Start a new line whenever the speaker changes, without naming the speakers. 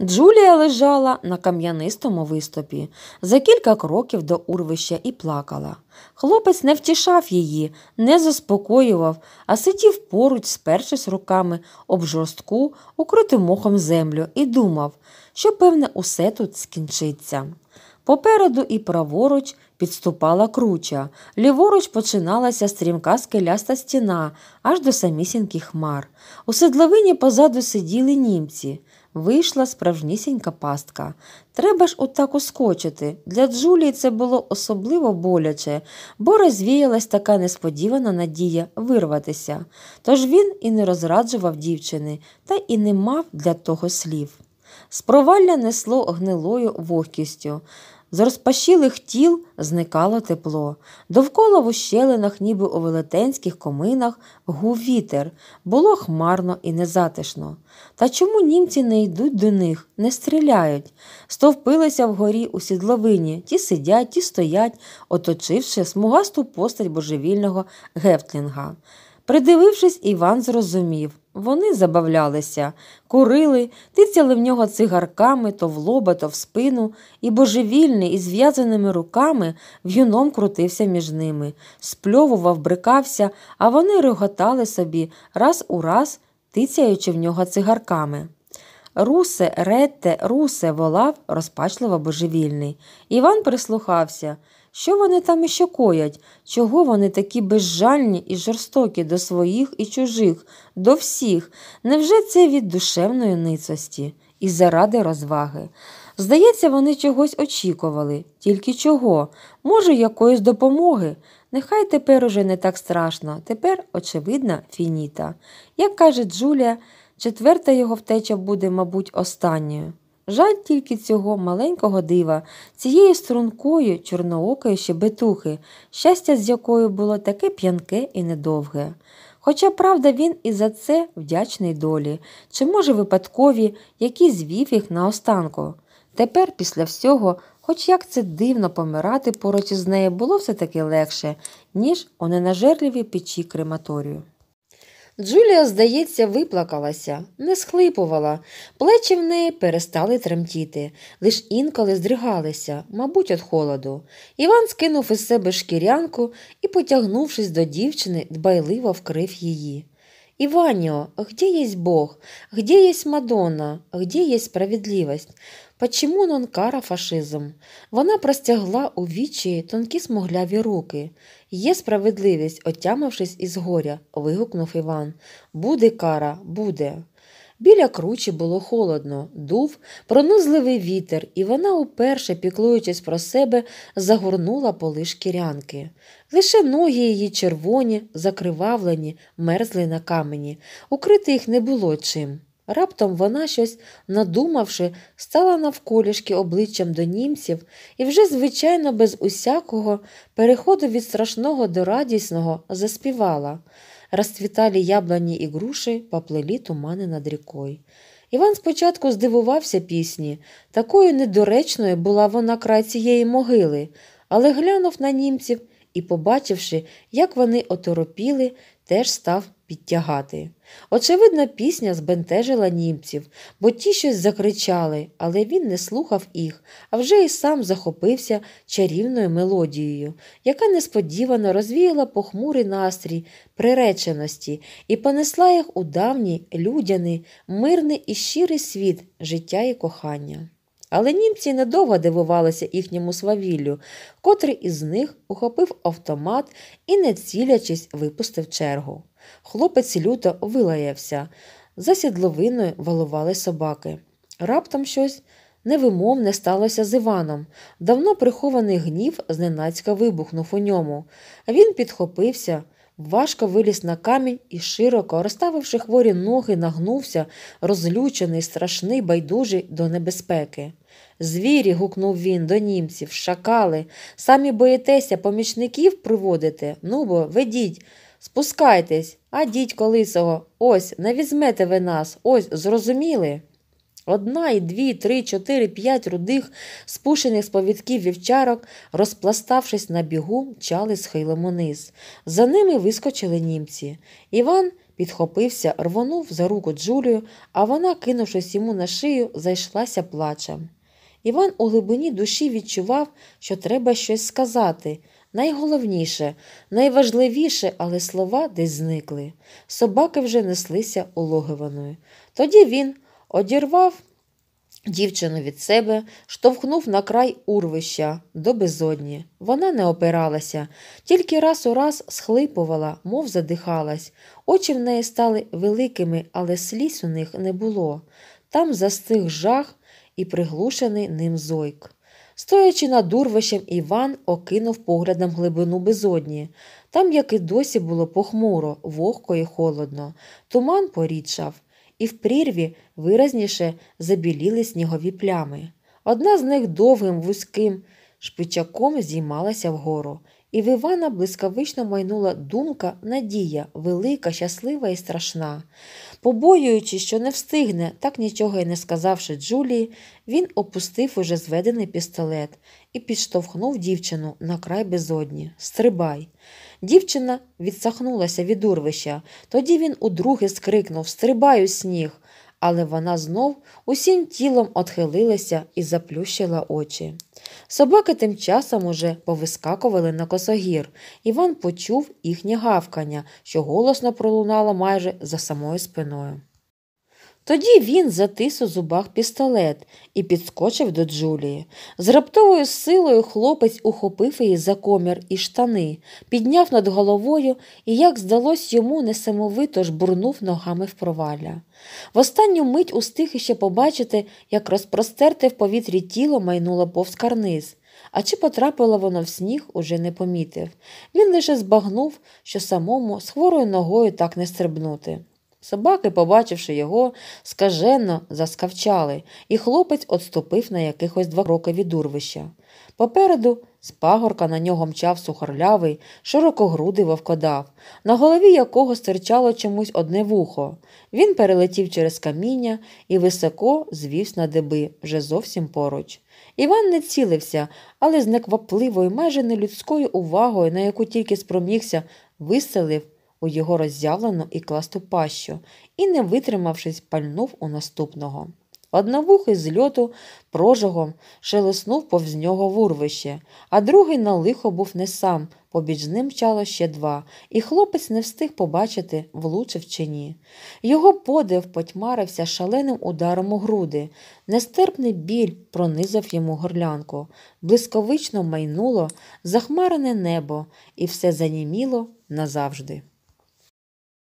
Джулія лежала на кам'янистому виступі за кілька кроків до урвища і плакала. Хлопець не втішав її, не заспокоював, а сидів поруч, спершись руками об жорстку, укриту мохом землю, і думав, що, певне, усе тут скінчиться. Попереду і праворуч підступала круча, ліворуч починалася стрімка скеляста стіна, аж до самісіньких хмар. У седловині позаду сиділи німці. Вийшла справжнісінька пастка. Треба ж отак ускочити. Для Джулії це було особливо боляче, бо розвіялась така несподівана надія вирватися. Тож він і не розраджував дівчини, та і не мав для того слів. З провалля несло гнилою вогкістю. З розпашілих тіл зникало тепло. Довкола в ущелинах, ніби у велетенських коминах, гув вітер. Було хмарно і незатишно. Та чому німці не йдуть до них, не стріляють? Стовпилися вгорі у сідловині, ті сидять, ті стоять, оточивши смугасту постать божевільного гефтлінга. Придивившись, Іван зрозумів вони забавлялися, курили, тицяли в нього цигарками то в лоба, то в спину, і божевільний із зв'язаними руками в'юном крутився між ними, спльовував, брикався, а вони реготали собі раз у раз, тицяючи в нього цигарками. Русе, ретте, русе, волав розпачливо божевільний. Іван прислухався. Що вони там іще коять? Чого вони такі безжальні і жорстокі до своїх і чужих, до всіх? Невже це від душевної ницості і заради розваги? Здається, вони чогось очікували, тільки чого? Може, якоїсь допомоги. Нехай тепер уже не так страшно, тепер, очевидна, фініта. Як каже Джулія, четверта його втеча буде, мабуть, останньою. Жаль тільки цього маленького дива, цієї стрункою чорноокої щебетухи, щастя з якою було таке п'янке і недовге. Хоча, правда, він і за це вдячний долі, чи, може, випадкові, які звів їх наостанку. Тепер, після всього, хоч як це дивно помирати поруч із нею було все таки легше, ніж у ненажерливій печі крематорію. Джулія, здається, виплакалася, не схлипувала, плечі в неї перестали тремтіти, лиш інколи здригалися, мабуть, від холоду. Іван скинув із себе шкірянку і, потягнувшись до дівчини, дбайливо вкрив її. Иванио, где есть Бог? Где єсть Мадонна? Где есть справедливость? Почему нонкара фашизм? Вона простягла у вічі тонкі смугляві руки. Є справедливість, отямившись із горя, вигукнув Іван. Буде кара, буде. Біля кручі було холодно, дув, пронизливий вітер, і вона, уперше, піклуючись про себе, загорнула поли шкірянки. Лише ноги її червоні, закривавлені, мерзли на камені. Укрити їх не було чим. Раптом вона щось, надумавши, стала навколішки обличчям до німців і вже, звичайно, без усякого переходу від страшного до радісного заспівала. Розцвітали яблуні і груші, поплили тумани над рікою. Іван спочатку здивувався пісні. Такою недоречною була вона край цієї могили, але глянув на німців і, побачивши, як вони оторопіли, теж став підтягати. Очевидно, пісня збентежила німців, бо ті щось закричали, але він не слухав їх, а вже й сам захопився чарівною мелодією, яка несподівано розвіяла похмурий настрій, приреченості і понесла їх у давній, людяний, мирний і щирий світ життя і кохання. Але німці недовго дивувалися їхньому свавіллю, котрий із них ухопив автомат і, не цілячись, випустив чергу. Хлопець люто вилаявся. За сідловиною валували собаки. Раптом щось невимовне сталося з Іваном. Давно прихований гнів зненацька вибухнув у ньому. Він підхопився, важко виліз на камінь і широко, розставивши хворі ноги, нагнувся, розлючений, страшний, байдужий до небезпеки. Звірі, гукнув він до німців, шакали. Самі боїтеся помічників приводити? Ну бо ведіть, спускайтесь, а дідько лисого, ось не візьмете ви нас, ось зрозуміли. Одна і дві, три, чотири, п'ять рудих, спушених з повідків вівчарок, розпластавшись на бігу, мчали схилом униз. За ними вискочили німці. Іван підхопився, рвонув за руку Джулію, а вона, кинувшись йому на шию, зайшлася плачем. Іван у глибині душі відчував, що треба щось сказати. Найголовніше, найважливіше, але слова десь зникли. Собаки вже неслися улогиваною. Тоді він. Одірвав дівчину від себе, штовхнув на край урвища до безодні. Вона не опиралася, тільки раз у раз схлипувала, мов задихалась. Очі в неї стали великими, але сліз у них не було. Там застиг жах і приглушений ним зойк. Стоячи над урвищем, Іван окинув поглядом глибину безодні. Там, як і досі, було похмуро, вогко і холодно. Туман порідшав і в прірві виразніше забіліли снігові плями. Одна з них довгим, вузьким шпичаком зіймалася вгору і в Івана блискавично майнула думка, надія, велика, щаслива і страшна. Побоюючись, що не встигне, так нічого й не сказавши Джулії, він опустив уже зведений пістолет і підштовхнув дівчину на край безодні. Стрибай. Дівчина відсахнулася від урвища. Тоді він удруге скрикнув Стрибай у сніг але вона знов усім тілом отхилилася і заплющила очі. Собаки тим часом уже повискакували на косогір. Іван почув їхнє гавкання, що голосно пролунало майже за самою спиною. Тоді він затис у зубах пістолет і підскочив до Джулії. З раптовою силою хлопець ухопив її за комір і штани, підняв над головою і, як здалось, йому несамовито жбурнув ногами в провалля. В останню мить устиг іще побачити, як розпростерте в повітрі тіло майнуло повз карниз. А чи потрапило воно в сніг, уже не помітив. Він лише збагнув, що самому з хворою ногою так не стрибнути. Собаки, побачивши його, скаженно заскавчали, і хлопець отступив на якихось два кроки від урвища. Попереду з пагорка на нього мчав сухарлявий, широкогрудий вовкодав, на голові якого стирчало чомусь одне вухо. Він перелетів через каміння і високо звівсь на деби, вже зовсім поруч. Іван не цілився, але з неквапливою, майже нелюдською увагою, на яку тільки спромігся, виселив у його роззявлену і класту пащу і, не витримавшись, пальнув у наступного. Одновухий з льоту прожогом шелеснув повз нього в урвище, а другий на лихо був не сам, побіч з ним чало ще два, і хлопець не встиг побачити, влучив чи ні. Його подив потьмарився шаленим ударом у груди. Нестерпний біль пронизав йому горлянку, блисковично майнуло захмарене небо, і все заніміло назавжди.